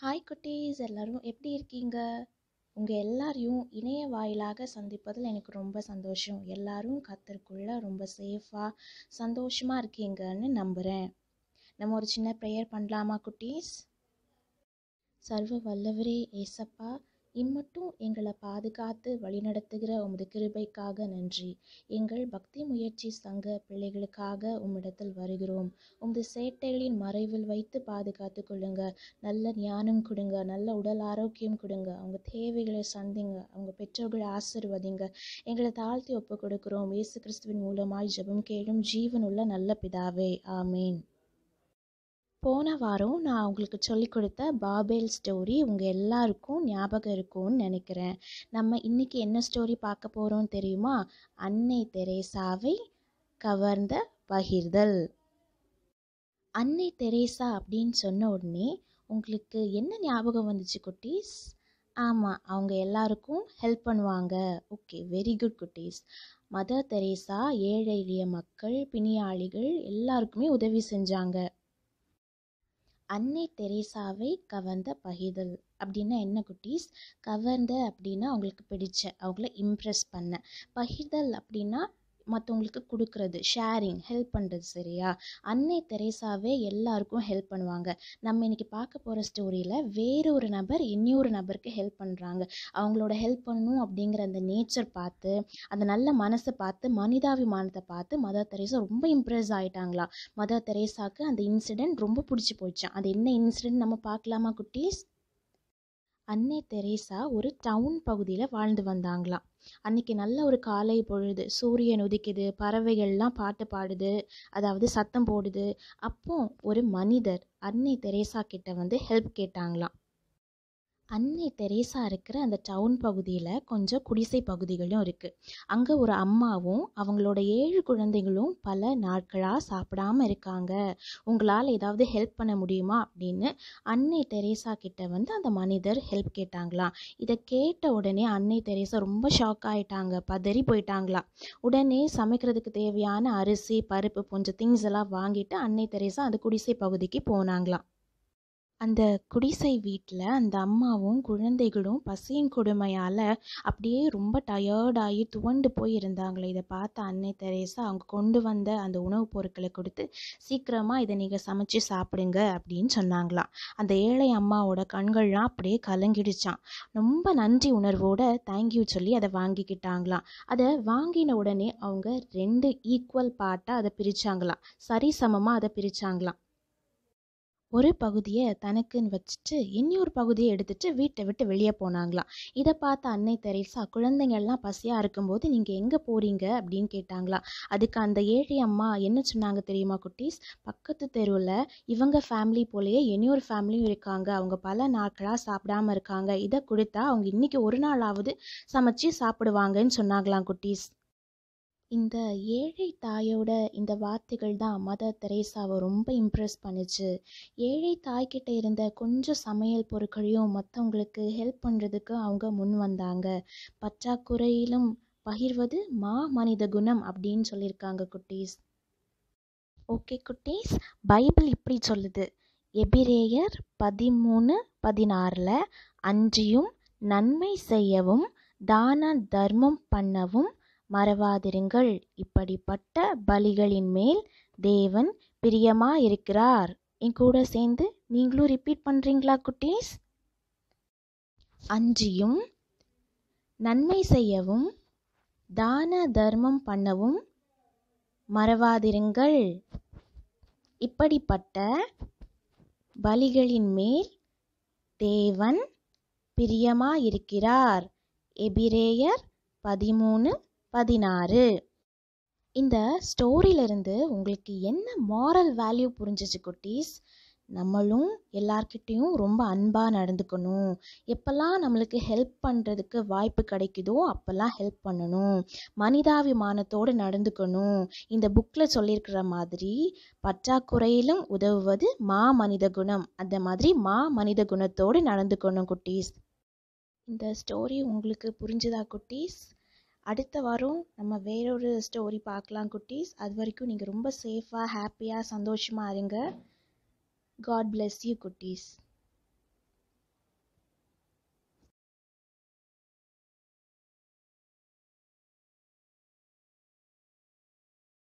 hi குட்டீஸ் எல்லோரும் எப்படி இருக்கீங்க உங்கள் எல்லாரையும் இணைய வாயிலாக சந்திப்பதில் எனக்கு ரொம்ப சந்தோஷம் எல்லோரும் கத்தருக்குள்ளே ரொம்ப சேஃபாக சந்தோஷமாக இருக்கீங்கன்னு நம்புகிறேன் நம்ம ஒரு சின்ன ப்ரேயர் பண்ணலாமா குட்டீஸ் சர்வ வல்லவரே ஏசப்பா இம்மட்டும் எங்களை பாதுகாத்து வழிநடத்துகிற உமது கிருபைக்காக நன்றி எங்கள் பக்தி முயற்சி சங்க பிள்ளைகளுக்காக உம்மிடத்தில் வருகிறோம் உமது சேட்டைகளின் மறைவில் வைத்து பாதுகாத்து கொள்ளுங்க நல்ல ஞானம் கொடுங்க நல்ல உடல் ஆரோக்கியம் கொடுங்க அவங்க தேவைகளை சந்திங்க அவங்க பெற்றோர்களை ஆசிர்வதிங்க எங்களை தாழ்த்தி ஒப்பு கொடுக்கிறோம் இயேசு கிறிஸ்துவின் மூலமாய் ஜெபம் கேளும் ஜீவனுள்ள நல்ல பிதாவே ஆமீன் போன வாரம் நான் உங்களுக்கு சொல்லிக் கொடுத்த பாபேல் ஸ்டோரி உங்கள் எல்லாருக்கும் ஞாபகம் இருக்கும்னு நினைக்கிறேன் நம்ம இன்றைக்கி என்ன ஸ்டோரி பார்க்க போகிறோம் தெரியுமா அன்னை தெரேசாவை கவர்ந்த பகிர்தல் அன்னை தெரேசா அப்படின்னு சொன்ன உடனே உங்களுக்கு என்ன ஞாபகம் வந்துச்சு குட்டீஸ் ஆமாம் அவங்க எல்லாருக்கும் ஹெல்ப் பண்ணுவாங்க ஓகே வெரி குட் குட்டீஸ் மதர் தெரேசா ஏழை எளிய மக்கள் பிணியாளிகள் எல்லாருக்குமே உதவி செஞ்சாங்க அன்னை தெரேசாவை கவர்ந்த பகிதல் அப்படின்னா என்ன குட்டீஸ் கவர்ந்த அப்படின்னா அவங்களுக்கு பிடிச்ச அவங்கள இம்ப்ரெஸ் பண்ண பகிர்தல் அப்படின்னா மற்றவங்களுக்கு கொடுக்கறது ஷேரிங் ஹெல்ப் பண்ணுறது சரியா அன்னை தெரேசாவே எல்லாருக்கும் ஹெல்ப் பண்ணுவாங்க நம்ம இன்னைக்கு பார்க்க போகிற ஸ்டோரியில் வேறு ஒரு நபர் இன்னொரு நபருக்கு ஹெல்ப் பண்ணுறாங்க அவங்களோட ஹெல்ப் பண்ணணும் அப்படிங்கிற அந்த நேச்சர் பார்த்து அந்த நல்ல மனசை பார்த்து மனிதாபிமானத்தை பார்த்து மதர் தெரேசா ரொம்ப இம்ப்ரெஸ் ஆகிட்டாங்களா மதர் தெரேசாவுக்கு அந்த இன்சிடெண்ட் ரொம்ப பிடிச்சி போச்சு அது என்ன இன்சிடெண்ட் நம்ம பார்க்கலாமா குட்டீஸ் அன்னை தெரேசா ஒரு டவுன் பகுதியில் வாழ்ந்து வந்தாங்களாம் அன்னைக்கு நல்ல ஒரு காலை பொழுது சூரியன் உதிக்குது பறவைகள்லாம் பாட்டு பாடுது அதாவது சத்தம் போடுது அப்போது ஒரு மனிதர் அன்னை தெரேசா கிட்ட வந்து ஹெல்ப் கேட்டாங்களாம் அன்னை தெரேசா இருக்கிற அந்த டவுன் பகுதியில் கொஞ்சம் குடிசை பகுதிகளும் இருக்குது அங்கே ஒரு அம்மாவும் அவங்களோட ஏழு குழந்தைகளும் பல நாட்களாக சாப்பிடாம இருக்காங்க உங்களால் ஏதாவது ஹெல்ப் பண்ண முடியுமா அப்படின்னு அன்னை தெரேசா கிட்ட வந்து அந்த மனிதர் ஹெல்ப் கேட்டாங்களாம் இதை கேட்ட உடனே அன்னை தெரேசா ரொம்ப ஷாக் ஆகிட்டாங்க பதறி போயிட்டாங்களாம் உடனே சமைக்கிறதுக்கு தேவையான அரிசி பருப்பு கொஞ்சம் திங்ஸ் எல்லாம் வாங்கிட்டு அன்னை தெரேசா அந்த குடிசை பகுதிக்கு போனாங்களாம் அந்த குடிசை வீட்டில் அந்த அம்மாவும் குழந்தைகளும் பசியின் கொடுமையால் அப்படியே ரொம்ப டயர்டாகி துவண்டு போய் இருந்தாங்களே இதை பார்த்த அன்னை தெரேசா அவங்க கொண்டு வந்த அந்த உணவுப் பொருட்களை கொடுத்து சீக்கிரமாக இதை நீங்கள் சமைச்சு சாப்பிடுங்க அப்படின்னு சொன்னாங்களாம் அந்த ஏழை அம்மாவோட கண்கள்லாம் அப்படியே கலங்கிடுச்சான் ரொம்ப நன்றி உணர்வோட தேங்க்யூ சொல்லி அதை வாங்கிக்கிட்டாங்களாம் அதை வாங்கின உடனே அவங்க ரெண்டு ஈக்குவல் பார்ட்டாக அதை பிரித்தாங்களாம் சரிசமமாக அதை பிரித்தாங்களாம் ஒரு பகுதியை தனக்குன்னு வச்சுட்டு இன்னொரு பகுதியை எடுத்துட்டு வீட்டை விட்டு வெளியே போனாங்களாம் இதை பார்த்த அன்னை தெரேசா குழந்தைங்கள்லாம் பசியாக இருக்கும்போது நீங்கள் எங்கே போகிறீங்க அப்படின்னு கேட்டாங்களாம் அதுக்கு அந்த ஏழை அம்மா என்ன சொன்னாங்க தெரியுமா குட்டீஸ் பக்கத்து தெருவில் இவங்க ஃபேமிலி போலேயே இன்னொரு ஃபேமிலியும் இருக்காங்க அவங்க பல நாட்களாக சாப்பிடாம இருக்காங்க இதை கொடுத்தா அவங்க இன்றைக்கி ஒரு நாளாவது சமைச்சு சாப்பிடுவாங்கன்னு சொன்னாங்களாம் குட்டீஸ் இந்த ஏழை தாயோட இந்த வார்த்தைகள் தான் மதர் தெரேசாவை ரொம்ப இம்ப்ரெஸ் பண்ணுச்சு ஏழை தாய்கிட்ட இருந்த கொஞ்சம் சமையல் பொருட்களையும் மற்றவங்களுக்கு ஹெல்ப் பண்ணுறதுக்கு அவங்க முன் வந்தாங்க பற்றாக்குறையிலும் பகிர்வது மா மனித குணம் அப்படின்னு சொல்லியிருக்காங்க குட்டீஸ் ஓகே குட்டீஸ் பைபிள் இப்படி சொல்லுது எபிரேயர் பதிமூணு பதினாறில் அஞ்சியும் நன்மை செய்யவும் தான தர்மம் பண்ணவும் மறவாதிருங்கள் இப்படிப்பட்ட பலிகளின் மேல் தேவன் இருக்கிறார் என் கூட சேர்ந்து நீங்களும் ரிப்பீட் பண்ணுறீங்களா குட்டீஸ் அஞ்சியும் நன்மை செய்யவும் தான தர்மம் பண்ணவும் மறவாதிருங்கள் இப்படிப்பட்ட பலிகளின் மேல் தேவன் இருக்கிறார் எபிரேயர் பதிமூணு பதினாறு இந்த ஸ்டோரியிலிருந்து உங்களுக்கு என்ன மாரல் வேல்யூ புரிஞ்சிச்சு குட்டீஸ் நம்மளும் எல்லார்கிட்டேயும் ரொம்ப அன்பாக நடந்துக்கணும் எப்பெல்லாம் நம்மளுக்கு ஹெல்ப் பண்ணுறதுக்கு வாய்ப்பு கிடைக்குதோ அப்போல்லாம் ஹெல்ப் பண்ணணும் மனிதாபிமானத்தோடு நடந்துக்கணும் இந்த புக்கில் சொல்லியிருக்கிற மாதிரி பற்றாக்குறையிலும் உதவுவது மா மனித குணம் அந்த மாதிரி மா மனித குணத்தோடு நடந்துக்கணும் குட்டீஸ் இந்த ஸ்டோரி உங்களுக்கு புரிஞ்சுதா குட்டீஸ் அடுத்த வாரம் நம்ம வேறொரு ஸ்டோரி பார்க்கலாம் குட்டீஸ் அது வரைக்கும் நீங்கள் ரொம்ப சேஃபாக ஹாப்பியாக சந்தோஷமாக இருங்க காட் பிளெஸ் யூ குட்டீஸ்